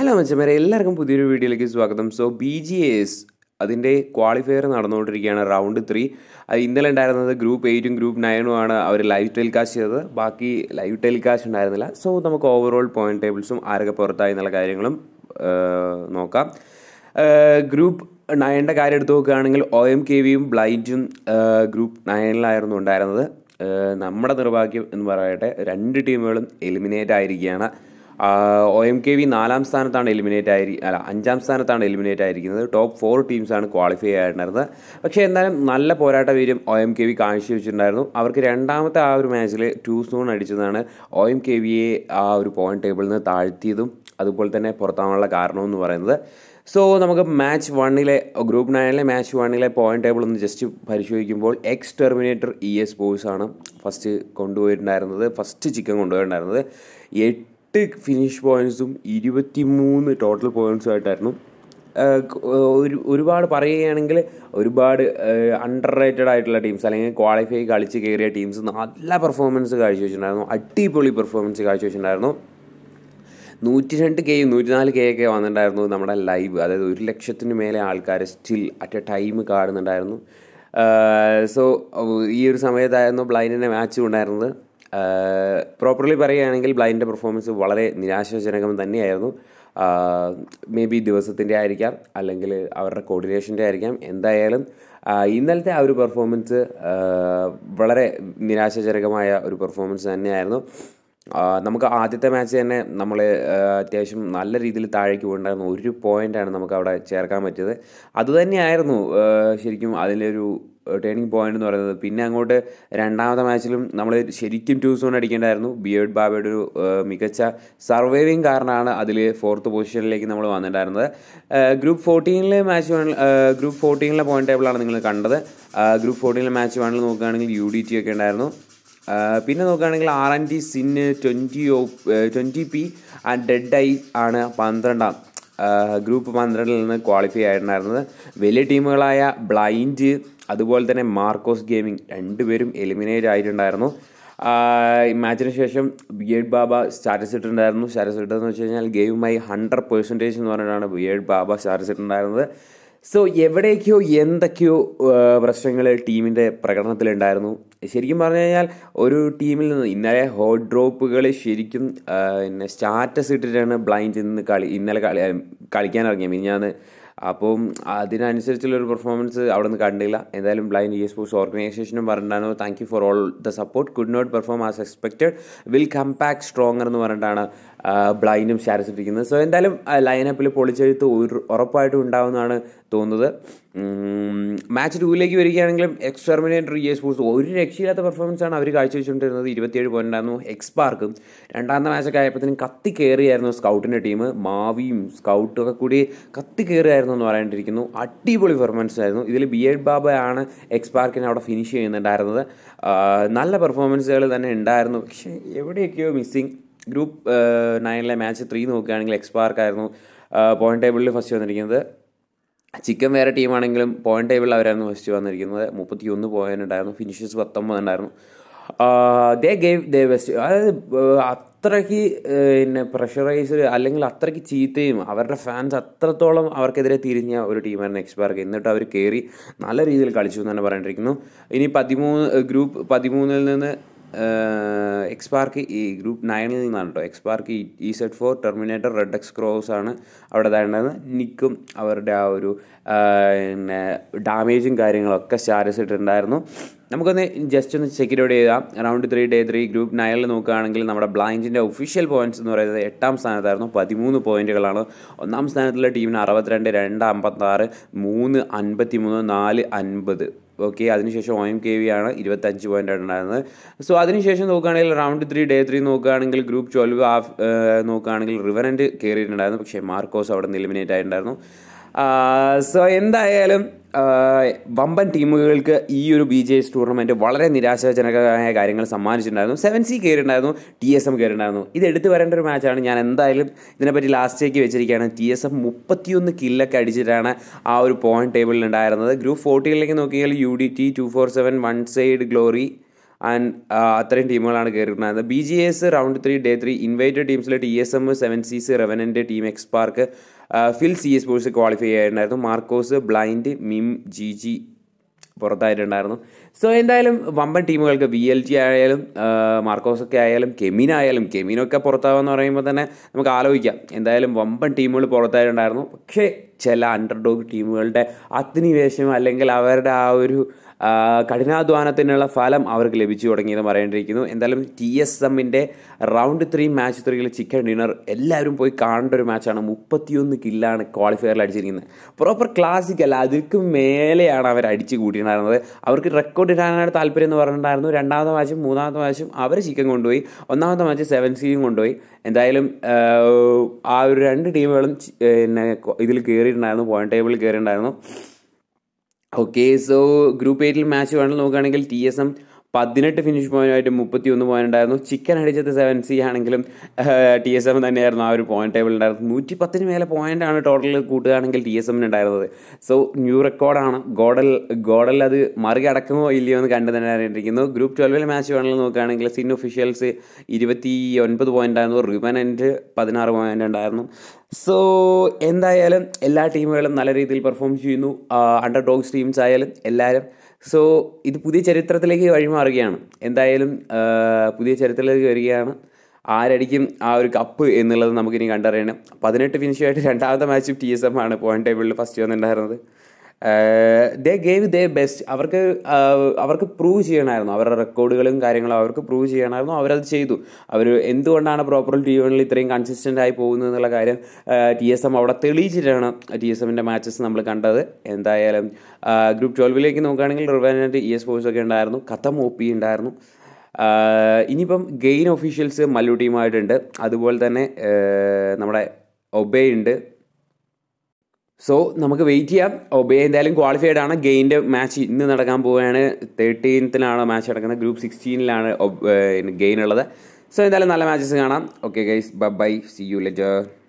hello മച്ചന്മാരെ എല്ലാവർക്കും പുതിയൊരു വീഡിയോയിലേക്ക് സ്വാഗതം സോ ബി ജി എസ് അതിൻ്റെ ക്വാളിഫയർ നടന്നുകൊണ്ടിരിക്കുകയാണ് റൗണ്ട് ത്രീ ഇന്നലെ ഉണ്ടായിരുന്നത് ഗ്രൂപ്പ് എയ്റ്റും ഗ്രൂപ്പ് നയനും ആണ് അവർ ലൈവ് ടെലികാസ്റ്റ് ചെയ്തത് ബാക്കി ലൈവ് ടെലികാസ്റ്റ് ഉണ്ടായിരുന്നില്ല സോ നമുക്ക് ഓവറോൾ പോയിന്റ് ടേബിൾസും ആരൊക്കെ പുറത്തായി എന്നുള്ള കാര്യങ്ങളും നോക്കാം ഗ്രൂപ്പ് നയൻ്റെ കാര്യം എടുത്തു നോക്കുകയാണെങ്കിൽ ഒ എം കെ വിയും ബ്ലൈറ്റും ഗ്രൂപ്പ് നയനിലായിരുന്നു ഉണ്ടായിരുന്നത് നമ്മുടെ നിർഭാഗ്യം എന്ന് പറയട്ടെ രണ്ട് ടീമുകളും എലിമിനേറ്റ് ആയിരിക്കുകയാണ് ഒ എം കെ വി നാലാം സ്ഥാനത്താണ് എലിമിനേറ്റ് ആയി അല്ല അഞ്ചാം സ്ഥാനത്താണ് എലിമിനേറ്റ് ആയിരിക്കുന്നത് ടോപ്പ് ഫോർ ടീംസാണ് ക്വാളിഫൈ ആയിട്ടുണ്ടായിരുന്നത് പക്ഷേ എന്തായാലും നല്ല പോരാട്ട വീര്യം ഒ എം കെ വി കാഴ്ചവെച്ചിട്ടുണ്ടായിരുന്നു അവർക്ക് രണ്ടാമത്തെ ആ ഒരു മാച്ചിൽ ടു സൂൺ അടിച്ചതാണ് ഒ എം കെ വിയെ ആ ഒരു പോയിന്റ് ടേബിളിൽ നിന്ന് താഴ്ത്തിയതും അതുപോലെ തന്നെ പുറത്താവാനുള്ള കാരണമെന്ന് പറയുന്നത് സോ നമുക്ക് മാച്ച് വണ്ണിലെ ഗ്രൂപ്പ് നയനിലെ മാച്ച് വണ്ണിലെ പോയിന്റ് ടേബിൾ ഒന്ന് ജസ്റ്റ് പരിശോധിക്കുമ്പോൾ X terminator E S boys ആണ് ഫസ്റ്റ് കൊണ്ടുപോയിട്ടുണ്ടായിരുന്നത് ഫസ്റ്റ് ചിക്കൻ കൊണ്ടുപോയിട്ടുണ്ടായിരുന്നത് എട്ട് എട്ട് ഫിനിഷ് പോയിൻസും ഇരുപത്തി മൂന്ന് ടോട്ടൽ പോയിൻറ്സും ആയിട്ടായിരുന്നു ഒരു ഒരുപാട് പറയുകയാണെങ്കിൽ ഒരുപാട് അണ്ടർ റേറ്റഡ് ആയിട്ടുള്ള ടീംസ് അല്ലെങ്കിൽ ക്വാളിഫൈ കളിച്ച് കയറിയ ടീംസ് നല്ല പെർഫോമൻസ് കാഴ്ചവെച്ചിട്ടുണ്ടായിരുന്നു അടിപൊളി പെർഫോമൻസ് കാഴ്ചവെച്ചിട്ടുണ്ടായിരുന്നു നൂറ്റി രണ്ട് കെ നൂറ്റിനാല് കെ ഒക്കെ വന്നിട്ടുണ്ടായിരുന്നു നമ്മുടെ ലൈവ് അതായത് ഒരു ലക്ഷത്തിന് മേലെ ആൾക്കാർ സ്റ്റിൽ അറ്റ് എ ടൈം കാണുന്നുണ്ടായിരുന്നു സോ ഈ ഒരു സമയത്തായിരുന്നു ബ്ലൈൻഡിൻ്റെ മാച്ച് ഉണ്ടായിരുന്നത് പ്രോപ്പർലി പറയുകയാണെങ്കിൽ ബ്ലൈൻഡിൻ്റെ പെർഫോമൻസ് വളരെ നിരാശാജനകം തന്നെയായിരുന്നു മേ ബി ദിവസത്തിൻ്റെ ആയിരിക്കാം അല്ലെങ്കിൽ അവരുടെ കോർഡിനേഷൻ്റെ ആയിരിക്കാം എന്തായാലും ഇന്നലത്തെ ആ ഒരു പെർഫോമൻസ് വളരെ നിരാശാജനകമായ ഒരു പെർഫോമൻസ് തന്നെയായിരുന്നു നമുക്ക് ആദ്യത്തെ മാച്ച് തന്നെ നമ്മൾ അത്യാവശ്യം നല്ല രീതിയിൽ താഴേക്ക് പോയിട്ടുണ്ടായിരുന്നു ഒരു പോയിൻ്റാണ് നമുക്ക് അവിടെ ചേർക്കാൻ പറ്റിയത് അതുതന്നെയായിരുന്നു ശരിക്കും അതിലൊരു ടേണിംഗ് പോയിന്റ് എന്ന് പറയുന്നത് പിന്നെ അങ്ങോട്ട് രണ്ടാമത്തെ മാച്ചിലും നമ്മൾ ശരിക്കും ടൂ സോൺ അടിക്കേണ്ടായിരുന്നു ബിയേഡ് ബാബയുടെ ഒരു മികച്ച സർവൈവിങ് കാരണമാണ് അതിൽ ഫോർത്ത് പൊസിഷനിലേക്ക് നമ്മൾ വന്നിട്ടുണ്ടായിരുന്നത് ഗ്രൂപ്പ് ഫോർട്ടീനിലെ മാച്ച് വേണ ഗ്രൂപ്പ് ഫോർട്ടീനിലെ പോയിന്റ് ടേബിളാണ് നിങ്ങൾ കണ്ടത് ഗ്രൂപ്പ് ഫോർട്ടീനിലെ മാച്ച് വണ്ണിൽ നോക്കുകയാണെങ്കിൽ യു ഡി ടി ഒക്കെ ഉണ്ടായിരുന്നു പിന്നെ നോക്കുകയാണെങ്കിൽ ആർ ആൻഡ് ടി സിന് twenty O twenty P and dead eye ആണ് പന്ത്രണ്ടാം ഗ്രൂപ്പ് പന്ത്രണ്ടിൽ നിന്ന് ക്വാളിഫൈ ആയിട്ടുണ്ടായിരുന്നത് വലിയ ടീമുകളായ ബ്ലൈൻഡ് അതുപോലെ തന്നെ മാർക്കോസ് ഗെയിമിംഗ് രണ്ടുപേരും എലിമിനേറ്റ് ആയിട്ടുണ്ടായിരുന്നു മാച്ചിന് ശേഷം എഡ് ബാബ സ്റ്റാറ്റസ് ഇട്ടിട്ടുണ്ടായിരുന്നു സ്റ്റാറ്റസ് ഇട്ടതെന്ന് വെച്ച് കഴിഞ്ഞാൽ ഗെയിമുമായി ഹൺഡ്രഡ് പെർസെൻറ്റേജ് എന്ന് പറഞ്ഞിട്ടാണ് എഡ് ബാബ സ്റ്റാറ്റസ് ഇട്ടുണ്ടായിരുന്നത് സോ എവിടേക്കോ എന്തൊക്കെയോ പ്രശ്നങ്ങൾ ടീമിൻ്റെ പ്രകടനത്തിലുണ്ടായിരുന്നു ശരിക്കും പറഞ്ഞു കഴിഞ്ഞാൽ ഒരു ടീമിൽ നിന്ന് ഇന്നലെ ഹോട്ട് ഡ്രോപ്പുകൾ ശരിക്കും പിന്നെ സ്റ്റാറ്റസ് ഇട്ടിട്ടാണ് ബ്ലൈൻഡ് ഇന്ന് കളി ഇന്നലെ കളി കളിക്കാൻ ഇറങ്ങിയ മിനിഞ്ഞാന്ന് അപ്പം അതിനനുസരിച്ചുള്ളൊരു പെർഫോമൻസ് അവിടെ നിന്ന് കണ്ടില്ല എന്തായാലും ബ്ലൈൻഡ് ഇ സ്പോർട്സ് ഓർഗനൈസേഷനും പറഞ്ഞിട്ടാണ് thank you for all the support could not perform as expected will come back stronger എന്ന് പറഞ്ഞിട്ടാണ് ബ്ലൈനും ശാരസിട്ടിരിക്കുന്നത് സോ എന്തായാലും ലൈനപ്പിൽ പൊളിച്ചെഴുത്ത് ഒരു ഉറപ്പായിട്ടും ഉണ്ടാവുമെന്നാണ് തോന്നുന്നത് മാച്ച് ടൂവിലേക്ക് വരികയാണെങ്കിലും എക്സ്റ്റർമിനേറ്റർ ഇ സ്പോർട്സ് ഒരു രക്ഷയില്ലാത്ത പെർഫോമൻസ് ആണ് അവർ കാഴ്ചവെച്ചുകൊണ്ടിരുന്നത് ഇരുപത്തിയേഴ് പോയിൻ്റ് ആയിരുന്നു എക്സ് പാർക്കും രണ്ടാമത്തെ മാച്ചൊക്കെ ആയപ്പോഴത്തേനും കത്തി കയറിയായിരുന്നു സ്കൗട്ടിൻ്റെ ടീം മാവിയും സ്കൗട്ടും ഒക്കെ കൂടി കത്തി കയറിയായിരുന്നു എന്ന് പറയാണ്ടിരിക്കുന്നു അടിപൊളി പെർഫോമൻസ് ആയിരുന്നു ഇതിൽ ബി എഡ് ബാബയാണ് എക്സ് പാർക്കിനെ അവിടെ ഫിനിഷ് ചെയ്യുന്നുണ്ടായിരുന്നത് നല്ല പെർഫോമൻസുകൾ തന്നെ ഉണ്ടായിരുന്നു പക്ഷേ എവിടെയൊക്കെയോ മിസ്സിങ് ഗ്രൂപ്പ് നയനിലെ മാച്ച് ത്രീ നോക്കുകയാണെങ്കിൽ എക്സ്പാർക്കായിരുന്നു പോയിന്റ് ടേബിളിൽ ഫസ്റ്റ് വന്നിരിക്കുന്നത് ചിക്കൻ വേറെ ടീമാണെങ്കിലും പോയിന്റ് ടേബിളിൽ അവരായിരുന്നു ഫസ്റ്റ് വന്നിരിക്കുന്നത് മുപ്പത്തി ഒന്ന് പോയിന്റ് ഉണ്ടായിരുന്നു ഫിനിഷസ് പത്തൊമ്പത് ഉണ്ടായിരുന്നു ദേ ഗെയിം ദേ ബെസ്റ്റ് അതായത് അത്രയ്ക്ക് പിന്നെ പ്രഷറൈസ് അല്ലെങ്കിൽ അത്രയ്ക്ക് ചീത്തയും അവരുടെ ഫാൻസ് അത്രത്തോളം അവർക്കെതിരെ തിരിഞ്ഞ ഒരു ടീമായിരുന്നു എക്സ്പയർക്ക് എന്നിട്ട് അവർ കയറി നല്ല രീതിയിൽ കളിച്ചു എന്ന് തന്നെ പറഞ്ഞിരിക്കുന്നു ഇനി പതിമൂന്ന് ഗ്രൂപ്പ് പതിമൂന്നിൽ നിന്ന് എക്സ് പാർക്ക് ഈ ഗ്രൂപ്പ് നയനിൽ നിന്നാണ് കേട്ടോ എക്സ് പാർക്ക് ഇ സെറ്റ് ഫോർ ടെർമിനേറ്റർ റെഡ് എക്സ് ക്രോസ് ആണ് അവിടെ താഴേണ്ടത് നിക്കും അവരുടെ ആ ഒരു പിന്നെ ഡാമേജും കാര്യങ്ങളൊക്കെ സ്റ്റാറ്റസ് ഇട്ടിട്ടുണ്ടായിരുന്നു നമുക്കൊന്ന് ജസ്റ്റ് ഒന്ന് സെക്യൂർഡ് ചെയ്താൽ round three day three group നയനിൽ നോക്കുകയാണെങ്കിൽ നമ്മുടെ ബ്ലൈൻഡിൻ്റെ ഒഫീഷ്യൽ പോയിന്റ്സ് എന്ന് പറയുന്നത് എട്ടാം സ്ഥാനത്തായിരുന്നു പതിമൂന്ന് പോയിന്റുകളാണ് ഒന്നാം സ്ഥാനത്തുള്ള ടീമിന് അറുപത്തിരണ്ട് രണ്ട് അമ്പത്താറ് മൂന്ന് അൻപത്തി മൂന്ന് നാല് അൻപത് ഓക്കെ അതിനുശേഷം ഒ എം കെ വി ആണ് ഇരുപത്തഞ്ച് പോയിൻ്റ് ഉണ്ടായിരുന്നത് സോ അതിനുശേഷം നോക്കുകയാണെങ്കിൽ റൗണ്ട് ത്രീ ഡേ ത്രീ നോക്കുകയാണെങ്കിൽ ഗ്രൂപ്പ് ട്വൽവ് നോക്കുകയാണെങ്കിൽ റിവനൻറ്റ് കയറിയിട്ടുണ്ടായിരുന്നു പക്ഷേ മാർക്കോസ് അവിടെ നിന്ന് എലിമിനേറ്റ് ആയിട്ടുണ്ടായിരുന്നു സോ എന്തായാലും വമ്പൻ ടീമുകൾക്ക് ഈ ഒരു ബി ജെ എസ് ടൂർണമെൻറ്റ് വളരെ നിരാശാജനകമായ കാര്യങ്ങൾ സമ്മാനിച്ചിട്ടുണ്ടായിരുന്നു സെവൻ സി കയറിയിട്ടുണ്ടായിരുന്നു ടി എസ് എം കയറിയിട്ടുണ്ടായിരുന്നു ഇത് എടുത്തു വരേണ്ട ഒരു മാച്ചാണ് ഞാൻ എന്തായാലും ഇതിനെപ്പറ്റി ലാസ്റ്റേക്ക് വെച്ചിരിക്കുകയാണ് ടി എസ് എം മുപ്പത്തിയൊന്ന് കില്ലൊക്കെ അടിച്ചിട്ടാണ് ആ ഒരു പോയിന്റ് ടേബിളിൽ ഉണ്ടായിരുന്നത് ഗ്രൂപ്പ് ഫോർട്ടിയിലേക്ക് നോക്കിയാൽ U D T two four seven one side glory and uh, അത്രയും ടീമുകളാണ് കയറിയിട്ടുണ്ടായത് B G S round three day three invited ടീംസിലെ T S M seven seas റെവനൻ്റെ ടീം എക്സ് പാർക്ക് ഫിൽ സി എസ് ബോയ്സ് ക്വാളിഫൈ ആയിട്ടുണ്ടായിരുന്നു Marcos blind മിം G G പുറത്തായിട്ടുണ്ടായിരുന്നു so എന്തായാലും വമ്പൻ ടീമുകൾക്ക് വി എൽ ജി ആയാലും മാർക്കോസൊക്കെ uh, ആയാലും കെമിൻ ആയാലും കെമിനൊക്കെ പുറത്താവുക എന്ന് പറയുമ്പോൾ തന്നെ നമുക്ക് ആലോചിക്കാം എന്തായാലും വമ്പൻ ടീമുകൾ പുറത്തായിട്ടുണ്ടായിരുന്നു പക്ഷേ ചില അണ്ടർഡോഗ് ടീമുകളുടെ അധിനിവേശം അല്ലെങ്കിൽ അവരുടെ ആ ഒരു കഠിനാധ്വാനത്തിനുള്ള ഫലം അവർക്ക് ലഭിച്ചു തുടങ്ങിയെന്ന് പറയേണ്ടിയിരിക്കുന്നു എന്തായാലും ടി എസ് എമ്മിൻ്റെ റൗണ്ട് ത്രീ മാച്ച് ത്രീയിൽ ചിക്കൻ ഡിന്നർ എല്ലാവരും പോയി കാണേണ്ട ഒരു മാച്ചാണ് മുപ്പത്തിയൊന്ന് കില്ലാണ് ക്വാളിഫയറിൽ അടിച്ചിരിക്കുന്നത് പ്രോപ്പർ ക്ലാസിക് അല്ല അതിൽക്ക് മേലെയാണ് അവർ അടിച്ചു കൂട്ടിയിട്ടുണ്ടായിരുന്നത് അവർക്ക് റെക്കോർഡ് ഇടാനാണ് താല്പര്യം എന്ന് പറഞ്ഞിട്ടുണ്ടായിരുന്നു രണ്ടാമത്തെ മാച്ചും മൂന്നാമത്തെ മാച്ചും അവർ ചിക്കൻ കൊണ്ടുപോയി ഒന്നാമത്തെ മാച്ച് സെവൻ സീയും കൊണ്ടുപോയി എന്തായാലും ആ ഒരു രണ്ട് ടീമുകളും പിന്നെ ഇതിൽ കയറി കയറിയിട്ടുണ്ടായിരുന്നു പോയിന്റ് ടേബിളിൽ കയറിയിട്ടുണ്ടായിരുന്നു ഓക്കെ സോ ഗ്രൂപ്പ് എയ്റ്റിൽ മാച്ച് വേണമെന്ന് നോക്കുകയാണെങ്കിൽ ടി എസ് എം പതിനെട്ട് ഫിനിഷ് പോയിന്റുമായിട്ട് മുപ്പത്തി ഒന്ന് പോയിന്റ് ഉണ്ടായിരുന്നു ചിക്കൻ അടിച്ചത് സെവൻ സി ആണെങ്കിലും ടി എസ് എം തന്നെയായിരുന്നു ആ ഒരു പോയിന്റ് ടേബിൾ ഉണ്ടായിരുന്നത് നൂറ്റി പത്തിന് മേലെ ആണ് ടോട്ടൽ കൂട്ടുകയാണെങ്കിൽ ടി എസ് എമ്മിന് ഉണ്ടായിരുന്നത് സോ ന്യൂ റെക്കോർഡാണ് ഗോഡൽ ഗോഡൽ അത് മറികടക്കുമോ ഇല്ലയോ എന്ന് കണ്ടു തന്നെ അറിയിട്ടിരിക്കുന്നു ഗ്രൂപ്പ് ട്വൽവിലെ മാച്ച് വേണമെങ്കിൽ നോക്കുകയാണെങ്കിൽ സിൻ ഒഫീഷ്യൽസ് ഇരുപത്തി ഒൻപത് പോയിന്റ് ആയിരുന്നു റിവനൻറ്റ് പതിനാറ് പോയിന്റ് ഉണ്ടായിരുന്നു സോ എന്തായാലും എല്ലാ ടീമുകളും നല്ല രീതിയിൽ പെർഫോം ചെയ്യുന്നു അണ്ടർ ടോക്സ് ടീംസ് ആയാലും എല്ലാവരും സോ ഇത് പുതിയ ചരിത്രത്തിലേക്ക് വഴിമാറുകയാണ് എന്തായാലും പുതിയ ചരിത്രത്തിലേക്ക് വരികയാണ് ആരടിക്കും ആ ഒരു കപ്പ് എന്നുള്ളത് നമുക്കിനി കണ്ടറിയണം പതിനെട്ട് ഫിനിഷായിട്ട് രണ്ടാമത്തെ മാച്ചും ടി എസ് എം ആണ് പോയിന്റ് ടേബിളിൽ ഫസ്റ്റ് വന്നിട്ടുണ്ടായിരുന്നത് ദേ ഗേവ് ദേ ബെസ്റ്റ് അവർക്ക് അവർക്ക് പ്രൂവ് ചെയ്യണമായിരുന്നു അവരുടെ റെക്കോർഡുകളും കാര്യങ്ങളും അവർക്ക് പ്രൂവ് ചെയ്യണമായിരുന്നു അവരത് ചെയ്തു അവർ എന്തുകൊണ്ടാണ് പ്രോപ്പർ ടി വണിൽ ഇത്രയും കൺസിസ്റ്റൻ്റ് ആയി പോകുന്നത് എന്നുള്ള കാര്യം ടി എസ് എം അവിടെ തെളിയിച്ചിട്ടാണ് ടി എസ് എമ്മിൻ്റെ മാച്ചസ് നമ്മൾ കണ്ടത് എന്തായാലും ഗ്രൂപ്പ് ട്വൽവിലേക്ക് നോക്കുകയാണെങ്കിൽ റിവാനായിട്ട് ഇ എസ് ഫോഴ്സ് ഒക്കെ ഉണ്ടായിരുന്നു കത്തം ഒ പി ഉണ്ടായിരുന്നു ഇനിയിപ്പം ഗെയിൻ ഒഫീഷ്യൽസ് മല്ലു ടീമായിട്ടുണ്ട് അതുപോലെ തന്നെ നമ്മുടെ ഒബേ ഉണ്ട് സോ നമുക്ക് വെയിറ്റ് ചെയ്യാം ഒബേ എന്തായാലും ക്വാളിഫൈഡ് ആണ് ഗെയിൻ്റെ മാച്ച് ഇന്ന് നടക്കാൻ പോവുകയാണ് തേർട്ടീൻത്തിലാണ് മാച്ച് നടക്കുന്നത് ഗ്രൂപ്പ് സിക്സ്റ്റീനിലാണ് ഗെയിൻ ഉള്ളത് സോ എന്തായാലും നല്ല മാച്ചസ് കാണാം okay guys bye see you ledger